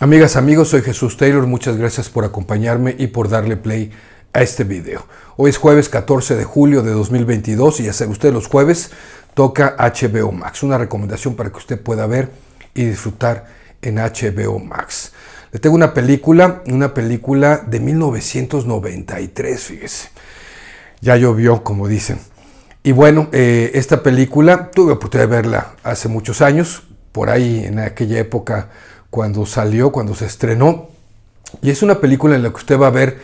Amigas, amigos, soy Jesús Taylor, muchas gracias por acompañarme y por darle play a este video. Hoy es jueves 14 de julio de 2022 y ya sabe usted, los jueves toca HBO Max, una recomendación para que usted pueda ver y disfrutar en HBO Max. Le tengo una película, una película de 1993, fíjese. Ya llovió, como dicen. Y bueno, eh, esta película tuve oportunidad de verla hace muchos años, por ahí en aquella época cuando salió, cuando se estrenó. Y es una película en la que usted va a ver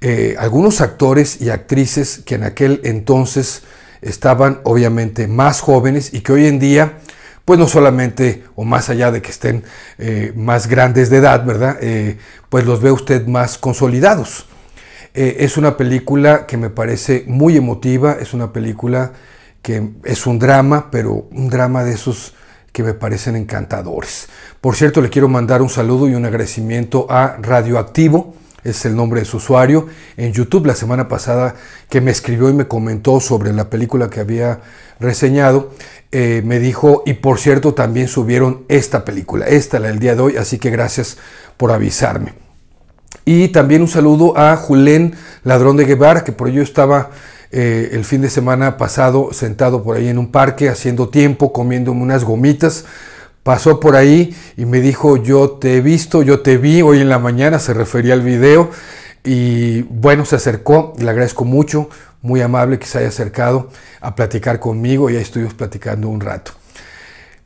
eh, algunos actores y actrices que en aquel entonces estaban obviamente más jóvenes y que hoy en día, pues no solamente o más allá de que estén eh, más grandes de edad, ¿verdad? Eh, pues los ve usted más consolidados. es una película que me parece muy emotiva, es una película que es un drama, pero un drama de esos que me parecen encantadores. Por cierto, le quiero mandar un saludo y un agradecimiento a Radioactivo, es el nombre de su usuario, en YouTube la semana pasada que me escribió y me comentó sobre la película que había reseñado, eh, me dijo, y por cierto también subieron esta película, esta la del día de hoy, así que gracias por avisarme. Y también un saludo a Julén Ladrón de Guevara, que por ello estaba eh, el fin de semana pasado sentado por ahí en un parque haciendo tiempo, comiéndome unas gomitas. Pasó por ahí y me dijo, yo te he visto, yo te vi hoy en la mañana, se refería al video. Y bueno, se acercó, le agradezco mucho, muy amable que se haya acercado a platicar conmigo y ahí estuvimos platicando un rato.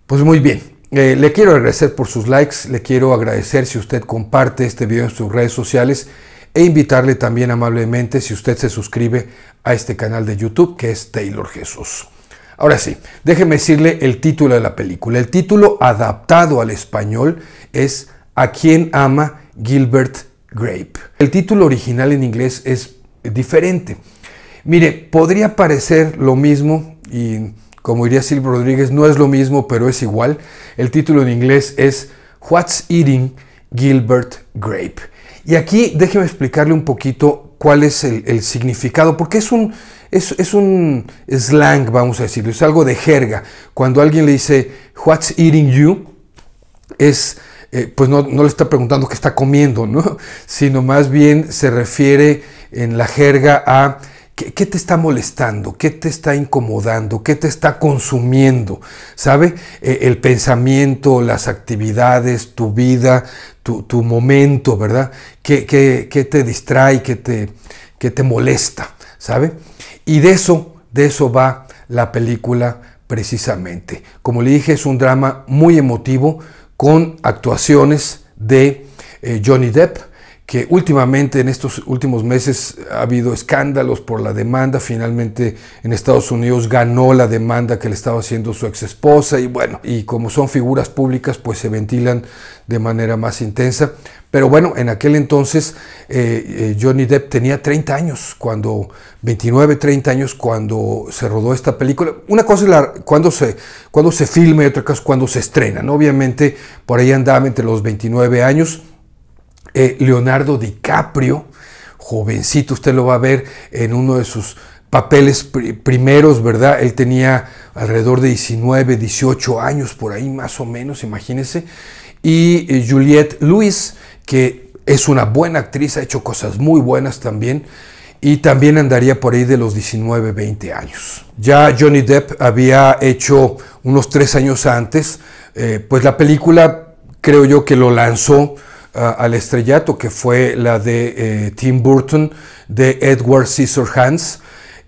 Pues muy bien, eh, le quiero agradecer por sus likes, le quiero agradecer si usted comparte este video en sus redes sociales e invitarle también amablemente si usted se suscribe a este canal de YouTube que es Taylor Jesús. Ahora sí, déjeme decirle el título de la película. El título adaptado al español es A quien ama Gilbert Grape. El título original en inglés es diferente. Mire, podría parecer lo mismo y como diría Silvio Rodríguez, no es lo mismo, pero es igual. El título en inglés es What's Eating Gilbert Grape. Y aquí déjeme explicarle un poquito cuál es el, significado, porque es un, es, un slang, vamos a decirlo, es algo de jerga. Cuando alguien le dice, what's eating you, es, eh, pues no, no, le está preguntando qué está comiendo, ¿no? sino más bien se refiere en la jerga a ¿Qué, te está molestando? ¿Qué te está incomodando? ¿Qué te está consumiendo? ¿Sabe? Eh, el pensamiento, las actividades, tu vida, tu, momento, ¿verdad? ¿Qué, qué, te distrae? ¿Qué te, te molesta? ¿Sabe? Y de eso, de eso va la película precisamente. Como le dije, es un drama muy emotivo con actuaciones de eh, Johnny Depp, que últimamente en estos últimos meses ha habido escándalos por la demanda. Finalmente en Estados Unidos ganó la demanda que le estaba haciendo su exesposa. y bueno, y como son figuras públicas pues se ventilan de manera más intensa. Pero bueno, en aquel entonces eh, eh, Johnny Depp tenía 30 años, cuando 29, 30 años cuando se rodó esta película. Una cosa es cuando, se, cuando se filma y otra cosa es cuando se estrena. Obviamente por ahí andaba entre los 29 años eh, Leonardo DiCaprio, jovencito, usted lo va a ver en uno de sus papeles primeros, ¿verdad? Él tenía alrededor de 19, 18 años, por ahí más o menos, imagínese. Y eh, Juliette Lewis, que es una buena actriz, ha hecho cosas muy buenas también. Y también andaría por ahí de los 19, 20 años. Ya Johnny Depp había hecho unos tres años antes, eh, pues la película creo yo que lo lanzó al estrellato, que fue la de eh, Tim Burton, de Edward Scissorhands.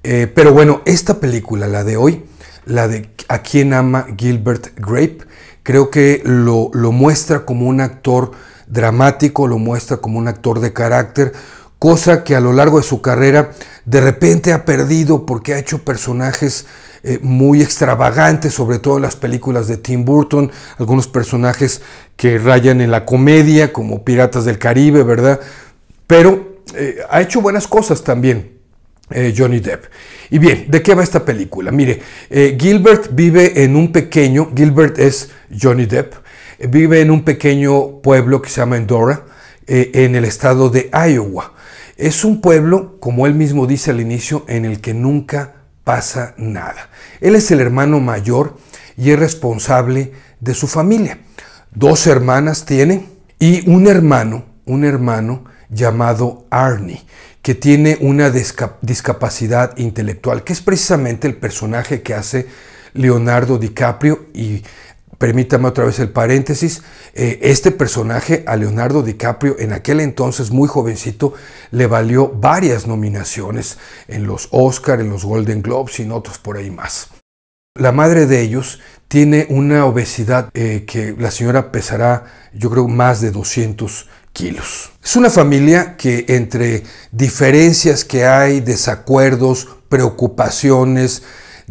Eh, pero bueno, esta película, la de hoy, la de A quien ama Gilbert Grape, creo que lo, lo muestra como un actor dramático, lo muestra como un actor de carácter, cosa que a lo largo de su carrera de repente ha perdido porque ha hecho personajes eh, muy extravagantes, sobre todo en las películas de Tim Burton, algunos personajes que rayan en la comedia, como Piratas del Caribe, ¿verdad? Pero eh, ha hecho buenas cosas también. Eh, Johnny Depp. Y bien, ¿de qué va esta película? Mire, Gilbert vive en un pequeño, Gilbert es Johnny Depp, vive en un pequeño pueblo que se llama Endora, en el estado de Iowa. Es un pueblo, como él mismo dice al inicio, en el que nunca pasa nada. Él es el hermano mayor y es responsable de su familia. Dos hermanas tiene y un hermano, un hermano llamado Arnie, que tiene una discapacidad intelectual, que es precisamente el personaje que hace Leonardo DiCaprio y permítame otra vez el paréntesis, eh, este personaje a Leonardo DiCaprio en aquel entonces muy jovencito le valió varias nominaciones en los Oscar, en los Golden Globes y en otros por ahí más. La madre de ellos tiene una obesidad eh, que la señora pesará yo creo más de 200 kilos. Es una familia que entre diferencias que hay, desacuerdos, preocupaciones,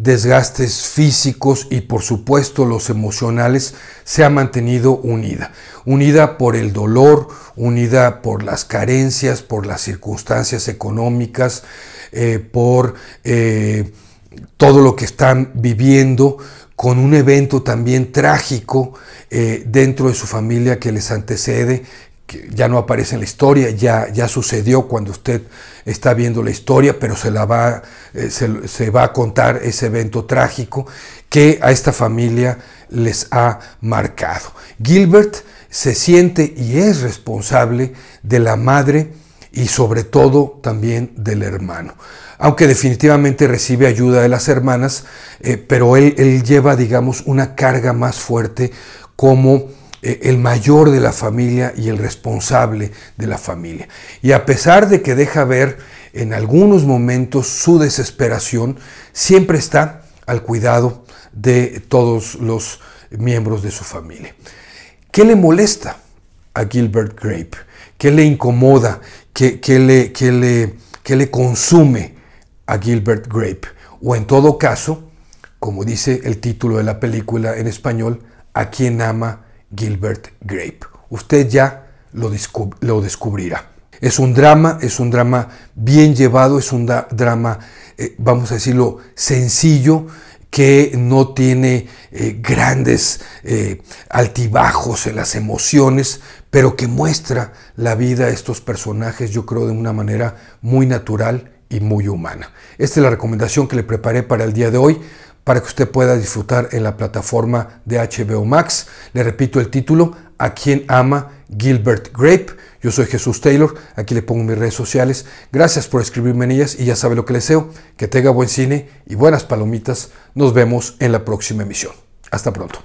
desgastes físicos y por supuesto los emocionales, se ha mantenido unida. Unida por el dolor, unida por las carencias, por las circunstancias económicas, eh, por eh, todo lo que están viviendo, con un evento también trágico eh, dentro de su familia que les antecede, ya no aparece en la historia, ya, ya sucedió cuando usted está viendo la historia, pero se, la va, eh, se, va a contar ese evento trágico que a esta familia les ha marcado. Gilbert se siente y es responsable de la madre y sobre todo también del hermano. Aunque definitivamente recibe ayuda de las hermanas, eh, pero él, él lleva, digamos, una carga más fuerte como eh, el mayor de la familia y el responsable de la familia. Y a pesar de que deja ver en algunos momentos su desesperación, siempre está al cuidado de todos los miembros de su familia. ¿Qué le molesta a Gilbert Grape? ¿Qué le incomoda? ¿Qué, le, le, le consume a Gilbert Grape? O en todo caso, como dice el título de la película en español, a quien ama Gilbert Grape. Usted ya lo, descubrirá. Es un drama, es un drama bien llevado, es un drama, eh, vamos a decirlo, sencillo, que no tiene eh, grandes eh, altibajos en las emociones, pero que muestra la vida a estos personajes, yo creo, de una manera muy natural y muy humana. Esta es la recomendación que le preparé para el día de hoy para que usted pueda disfrutar en la plataforma de HBO Max. Le repito el título, A quien ama Gilbert Grape. Yo soy Jesús Taylor, aquí le pongo mis redes sociales. Gracias por escribirme en ellas y ya sabe lo que le deseo, que tenga buen cine y buenas palomitas. Nos vemos en la próxima emisión. Hasta pronto.